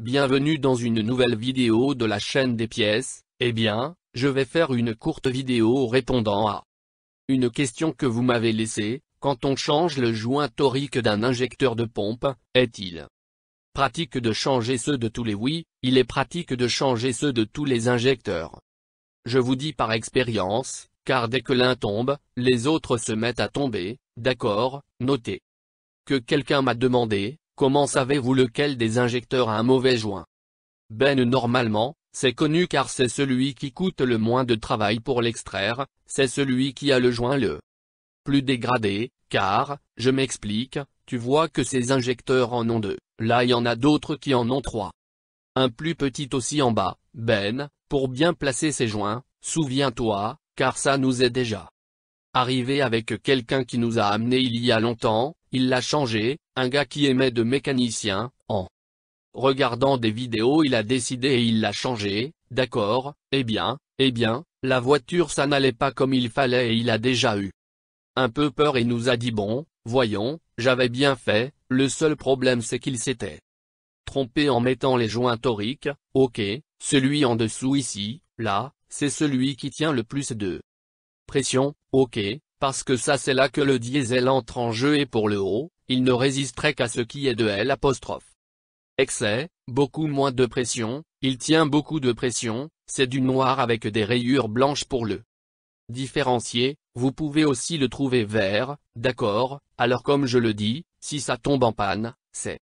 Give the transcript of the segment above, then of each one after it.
Bienvenue dans une nouvelle vidéo de la chaîne des pièces, eh bien, je vais faire une courte vidéo répondant à une question que vous m'avez laissée, quand on change le joint torique d'un injecteur de pompe, est-il pratique de changer ceux de tous les oui, il est pratique de changer ceux de tous les injecteurs. Je vous dis par expérience, car dès que l'un tombe, les autres se mettent à tomber, d'accord, notez. Que quelqu'un m'a demandé, Comment savez-vous lequel des injecteurs a un mauvais joint Ben normalement, c'est connu car c'est celui qui coûte le moins de travail pour l'extraire, c'est celui qui a le joint le plus dégradé, car, je m'explique, tu vois que ces injecteurs en ont deux, là il y en a d'autres qui en ont trois. Un plus petit aussi en bas, Ben, pour bien placer ses joints, souviens-toi, car ça nous est déjà arrivé avec quelqu'un qui nous a amené il y a longtemps, il l'a changé, un gars qui aimait de mécanicien, en regardant des vidéos il a décidé et il l'a changé, d'accord, eh bien, eh bien, la voiture ça n'allait pas comme il fallait et il a déjà eu un peu peur et nous a dit bon, voyons, j'avais bien fait, le seul problème c'est qu'il s'était trompé en mettant les joints toriques, ok, celui en dessous ici, là, c'est celui qui tient le plus de pression, ok, parce que ça c'est là que le diesel entre en jeu et pour le haut, il ne résisterait qu'à ce qui est de L'. Excès, beaucoup moins de pression, il tient beaucoup de pression, c'est du noir avec des rayures blanches pour le différencier, vous pouvez aussi le trouver vert, d'accord, alors comme je le dis, si ça tombe en panne, c'est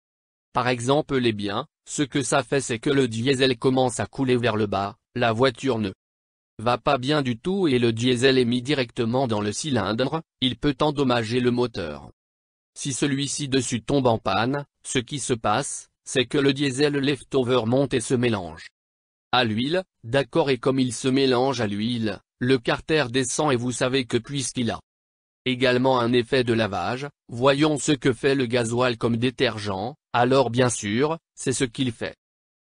par exemple les biens, ce que ça fait c'est que le diesel commence à couler vers le bas, la voiture ne va pas bien du tout et le diesel est mis directement dans le cylindre, il peut endommager le moteur. Si celui-ci dessus tombe en panne, ce qui se passe, c'est que le diesel leftover monte et se mélange à l'huile, d'accord et comme il se mélange à l'huile, le carter descend et vous savez que puisqu'il a également un effet de lavage, voyons ce que fait le gasoil comme détergent, alors bien sûr, c'est ce qu'il fait.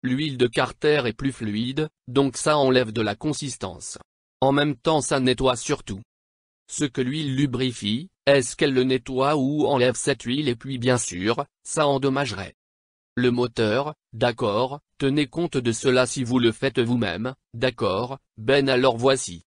L'huile de Carter est plus fluide, donc ça enlève de la consistance. En même temps ça nettoie surtout. Ce que l'huile lubrifie, est-ce qu'elle le nettoie ou enlève cette huile et puis bien sûr, ça endommagerait. Le moteur, d'accord, tenez compte de cela si vous le faites vous-même, d'accord, ben alors voici.